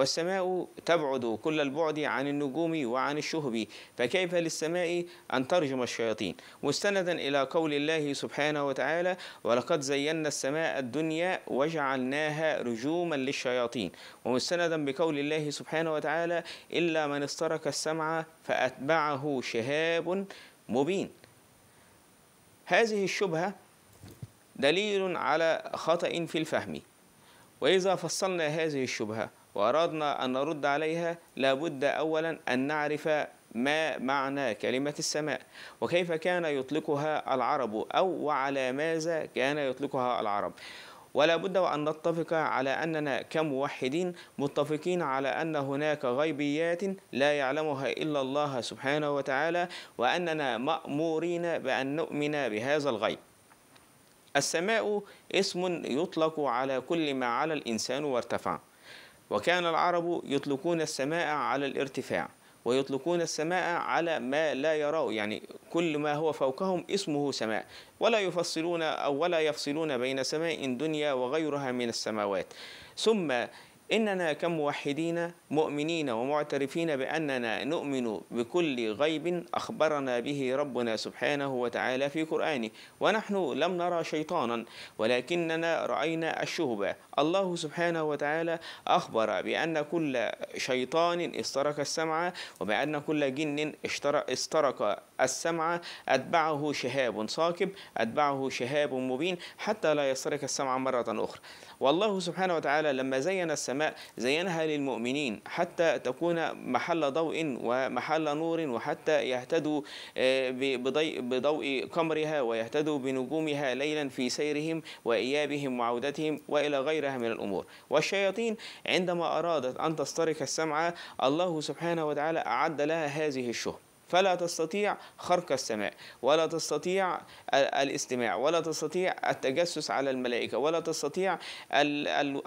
والسماء تبعد كل البعد عن النجوم وعن الشهب فكيف للسماء أن ترجم الشياطين مستندا إلى قول الله سبحانه وتعالى ولقد زينا السماء الدنيا وجعلناها رجوما للشياطين ومستندا بقول الله سبحانه وتعالى إلا من استرك السمع فأتبعه شهاب مبين هذه الشبهة دليل على خطأ في الفهم وإذا فصلنا هذه الشبهة وأردنا أن نرد عليها لابد أولا أن نعرف ما معنى كلمة السماء وكيف كان يطلقها العرب أو وعلى ماذا كان يطلقها العرب ولا بد وأن نتفق على أننا كموحدين متفقين على أن هناك غيبيات لا يعلمها إلا الله سبحانه وتعالى وأننا مأمورين بأن نؤمن بهذا الغيب السماء اسم يطلق على كل ما على الإنسان وارتفع وكان العرب يطلقون السماء على الارتفاع ويطلقون السماء على ما لا يراه يعني كل ما هو فوقهم اسمه سماء ولا يفصلون أو ولا يفصلون بين سماء دنيا وغيرها من السماوات ثم إننا كموحدين مؤمنين ومعترفين بأننا نؤمن بكل غيب أخبرنا به ربنا سبحانه وتعالى في قرآنه ونحن لم نرى شيطانا ولكننا رأينا الشهبة الله سبحانه وتعالى أخبر بأن كل شيطان استرك السمع وبأن كل جن استرك السمع أتبعه شهاب صاكب أتبعه شهاب مبين حتى لا يسترك السمع مرة أخرى والله سبحانه وتعالى لما زين السماء السماء زينها للمؤمنين حتى تكون محل ضوء ومحل نور وحتى يهتدوا آه، بضوء قمرها ويهتدوا بنجومها ليلا في سيرهم وإيابهم وعودتهم وإلى غيرها من الأمور والشياطين عندما أرادت أن تسترق السمع الله سبحانه وتعالى أعد لها هذه الشهر فلا تستطيع خرق السماء ولا تستطيع الاستماع ولا تستطيع التجسس على الملائكة ولا تستطيع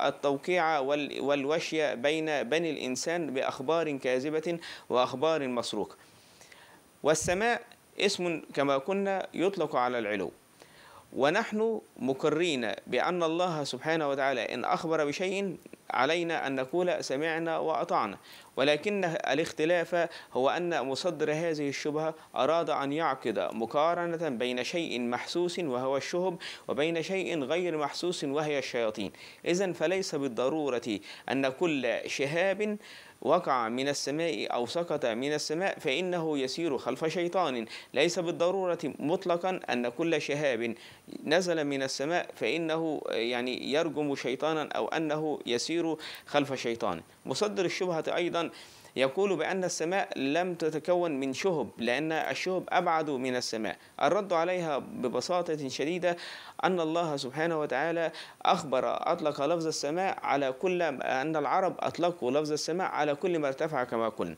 التوقيع والوشية بين بني الإنسان بأخبار كاذبة وأخبار مسروقة والسماء اسم كما كنا يطلق على العلو ونحن مقرين بأن الله سبحانه وتعالى إن أخبر بشيء علينا أن نقول سمعنا وأطعنا ولكن الاختلاف هو أن مصدر هذه الشبهة أراد أن يعقد مقارنة بين شيء محسوس وهو الشهب وبين شيء غير محسوس وهي الشياطين إذا فليس بالضرورة أن كل شهاب وقع من السماء أو سقط من السماء فإنه يسير خلف شيطان ليس بالضرورة مطلقا أن كل شهاب نزل من السماء فإنه يعني يرجم شيطانا أو أنه يسير يسير خلف الشيطان مصدر الشبهة أيضا يقول بأن السماء لم تتكون من شهب لأن الشهب أبعد من السماء الرد عليها ببساطة شديدة أن الله سبحانه وتعالى أخبر أطلق لفظ السماء على كل أن العرب أطلقوا لفظ السماء على كل ما ارتفع كما قلنا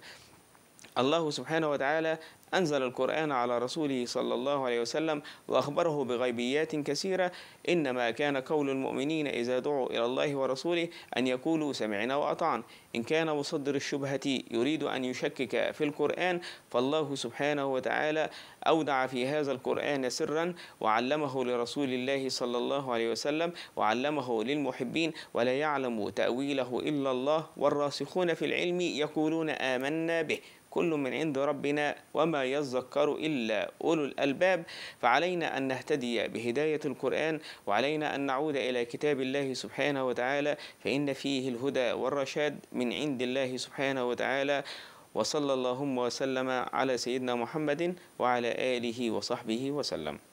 الله سبحانه وتعالى أنزل القرآن على رسوله صلى الله عليه وسلم وأخبره بغيبيات كثيرة إنما كان قول المؤمنين إذا دعوا إلى الله ورسوله أن يقولوا سمعنا وأطعنا إن كان مصدر الشبهة يريد أن يشكك في القرآن فالله سبحانه وتعالى أودع في هذا القرآن سرا وعلمه لرسول الله صلى الله عليه وسلم وعلمه للمحبين ولا يعلم تأويله إلا الله والراسخون في العلم يقولون آمنا به كل من عند ربنا وما يذكر إلا أولو الألباب فعلينا أن نهتدي بهداية القرآن وعلينا أن نعود إلى كتاب الله سبحانه وتعالى فإن فيه الهدى والرشاد من عند الله سبحانه وتعالى وصلى اللهم وسلم على سيدنا محمد وعلى آله وصحبه وسلم